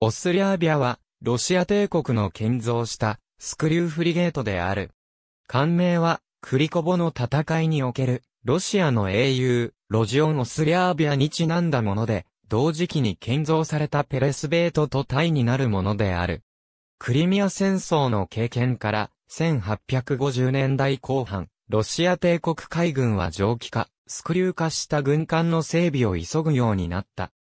オスリャービアは、ロシア帝国の建造した、スクリューフリゲートである。艦名は、クリコボの戦いにおける、ロシアの英雄、ロジオン・オスリャービアにちなんだもので、同時期に建造されたペレスベートと対になるものである。クリミア戦争の経験から、1850年代後半、ロシア帝国海軍は蒸気化、スクリュー化した軍艦の整備を急ぐようになった。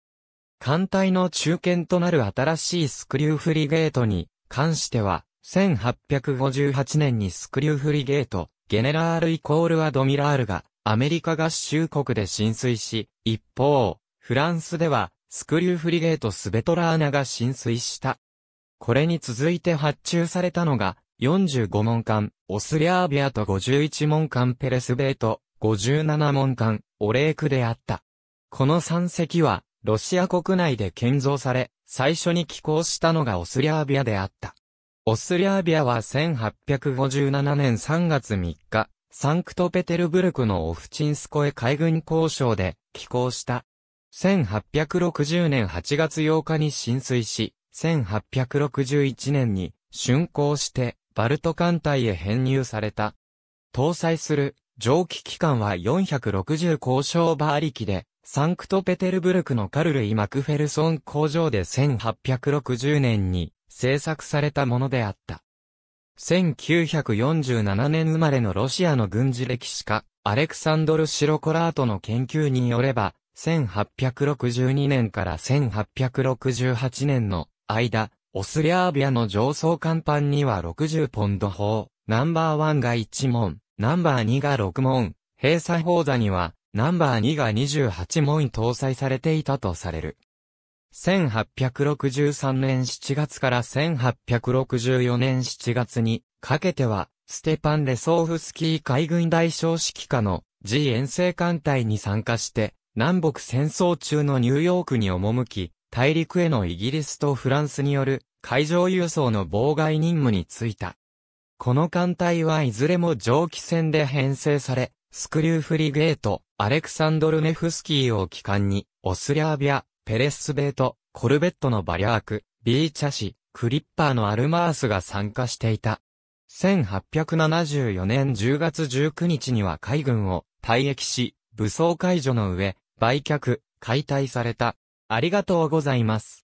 艦隊の中堅となる新しいスクリューフリゲートに関しては、1858年にスクリューフリゲート、ゲネラールイコールアドミラールがアメリカ合衆国で浸水し、一方、フランスではスクリューフリゲートスベトラーナが浸水した。これに続いて発注されたのが、45門艦、オスリアービアと51門艦ペレスベート、57門艦、オレークであった。この3隻は、ロシア国内で建造され、最初に寄港したのがオスリャービアであった。オスリャービアは1857年3月3日、サンクトペテルブルクのオフチンスコエ海軍交渉で寄港した。1860年8月8日に浸水し、1861年に竣工してバルト艦隊へ編入された。搭載する蒸気機関は460交渉馬力で、サンクトペテルブルクのカルルイ・マクフェルソン工場で1860年に製作されたものであった。1947年生まれのロシアの軍事歴史家、アレクサンドル・シロコラートの研究によれば、1862年から1868年の間、オスリアービアの上層甲板には60ポンド砲、ナンバーワンが1問、ナンバー2が6問、閉鎖砲座にはナンバー2が28門搭載されていたとされる。1863年7月から1864年7月にかけては、ステパン・レソーフスキー海軍大将指揮下の G 遠征艦隊に参加して、南北戦争中のニューヨークに赴き、大陸へのイギリスとフランスによる海上輸送の妨害任務に就いた。この艦隊はいずれも蒸気船で編成され、スクリューフリゲート、アレクサンドル・ネフスキーを機関に、オスリャービア、ペレスベート、コルベットのバリャーク、ビーチャ氏、クリッパーのアルマースが参加していた。1874年10月19日には海軍を退役し、武装解除の上、売却、解体された。ありがとうございます。